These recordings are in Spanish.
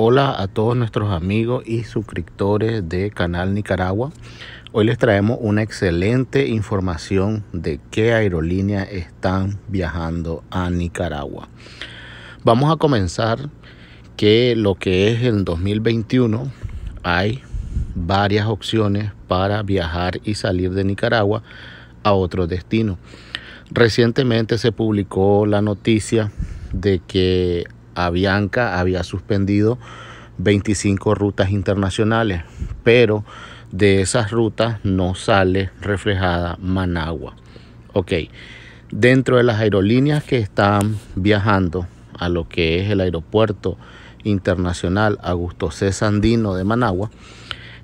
Hola a todos nuestros amigos y suscriptores de Canal Nicaragua. Hoy les traemos una excelente información de qué aerolíneas están viajando a Nicaragua. Vamos a comenzar que lo que es el 2021 hay varias opciones para viajar y salir de Nicaragua a otro destino. Recientemente se publicó la noticia de que Avianca había suspendido 25 rutas internacionales, pero de esas rutas no sale reflejada Managua. Ok, dentro de las aerolíneas que están viajando a lo que es el aeropuerto internacional Augusto C. Sandino de Managua,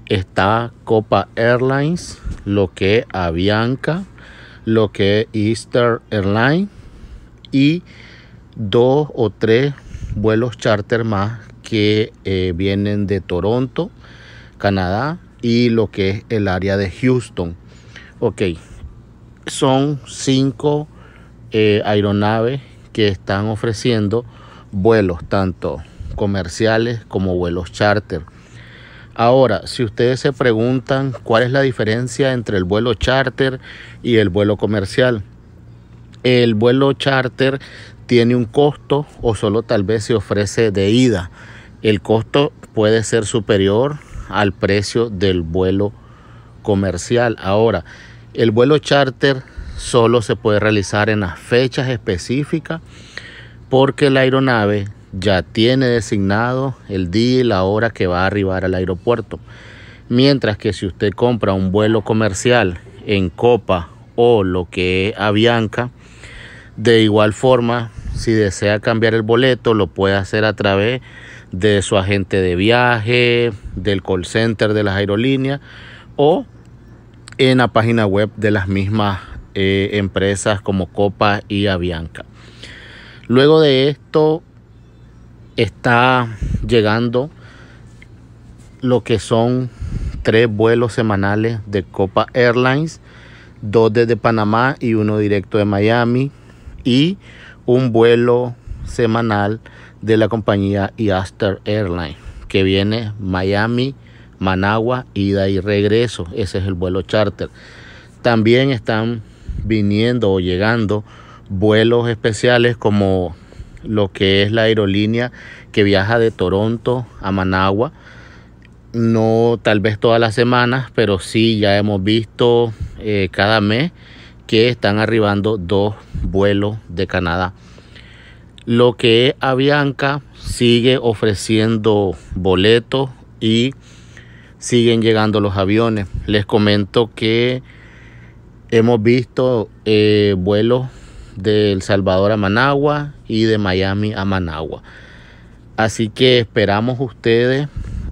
está Copa Airlines, lo que es Avianca, lo que es Easter Airlines y dos o tres vuelos charter más que eh, vienen de Toronto, Canadá y lo que es el área de Houston. Ok, son cinco eh, aeronaves que están ofreciendo vuelos, tanto comerciales como vuelos charter. Ahora, si ustedes se preguntan cuál es la diferencia entre el vuelo charter y el vuelo comercial, el vuelo charter tiene un costo o solo tal vez se ofrece de ida. El costo puede ser superior al precio del vuelo comercial. Ahora, el vuelo charter solo se puede realizar en las fechas específicas porque la aeronave ya tiene designado el día y la hora que va a arribar al aeropuerto. Mientras que si usted compra un vuelo comercial en Copa o lo que es Avianca, de igual forma, si desea cambiar el boleto, lo puede hacer a través de su agente de viaje, del call center de las aerolíneas o en la página web de las mismas eh, empresas como Copa y Avianca. Luego de esto está llegando lo que son tres vuelos semanales de Copa Airlines, dos desde Panamá y uno directo de Miami y un vuelo semanal de la compañía Yaster Airlines que viene Miami, Managua, ida y regreso. Ese es el vuelo charter. También están viniendo o llegando vuelos especiales como lo que es la aerolínea que viaja de Toronto a Managua. No tal vez todas las semanas, pero sí ya hemos visto eh, cada mes que están arribando dos vuelos de Canadá. Lo que es Avianca sigue ofreciendo boletos y siguen llegando los aviones. Les comento que hemos visto eh, vuelos de El Salvador a Managua y de Miami a Managua. Así que esperamos ustedes,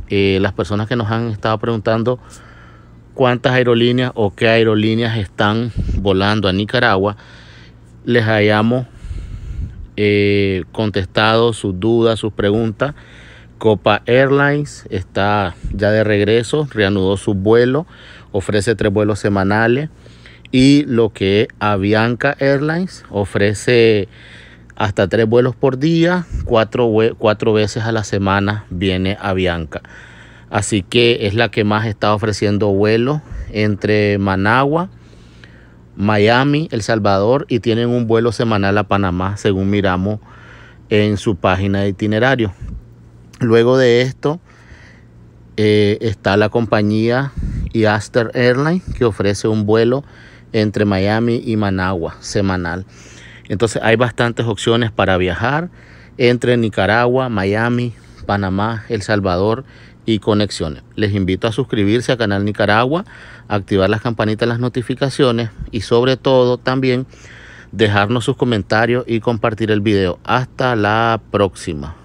eh, las personas que nos han estado preguntando cuántas aerolíneas o qué aerolíneas están volando a Nicaragua, les hayamos eh, contestado sus dudas, sus preguntas. Copa Airlines está ya de regreso, reanudó su vuelo, ofrece tres vuelos semanales y lo que Avianca Airlines ofrece hasta tres vuelos por día, cuatro, cuatro veces a la semana viene Avianca. Así que es la que más está ofreciendo vuelos entre Managua Miami, El Salvador y tienen un vuelo semanal a Panamá, según miramos en su página de itinerario. Luego de esto eh, está la compañía Aster Airlines que ofrece un vuelo entre Miami y Managua semanal. Entonces hay bastantes opciones para viajar entre Nicaragua, Miami, Panamá, El Salvador y conexiones. Les invito a suscribirse a Canal Nicaragua, activar las campanitas, las notificaciones y sobre todo también dejarnos sus comentarios y compartir el video. Hasta la próxima.